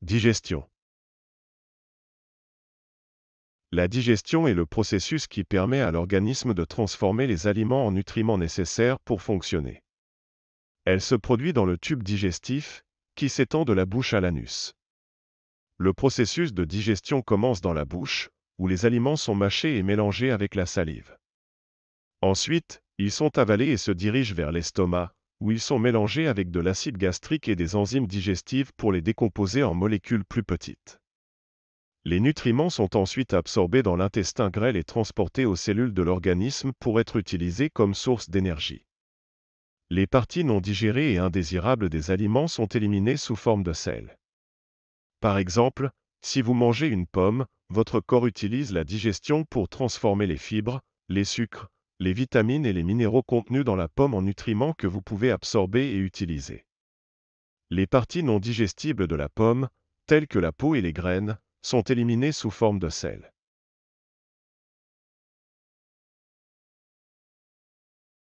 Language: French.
Digestion. La digestion est le processus qui permet à l'organisme de transformer les aliments en nutriments nécessaires pour fonctionner. Elle se produit dans le tube digestif, qui s'étend de la bouche à l'anus. Le processus de digestion commence dans la bouche, où les aliments sont mâchés et mélangés avec la salive. Ensuite, ils sont avalés et se dirigent vers l'estomac, où ils sont mélangés avec de l'acide gastrique et des enzymes digestives pour les décomposer en molécules plus petites. Les nutriments sont ensuite absorbés dans l'intestin grêle et transportés aux cellules de l'organisme pour être utilisés comme source d'énergie. Les parties non digérées et indésirables des aliments sont éliminées sous forme de sel. Par exemple, si vous mangez une pomme, votre corps utilise la digestion pour transformer les fibres, les sucres, les vitamines et les minéraux contenus dans la pomme en nutriments que vous pouvez absorber et utiliser. Les parties non digestibles de la pomme, telles que la peau et les graines, sont éliminées sous forme de sel.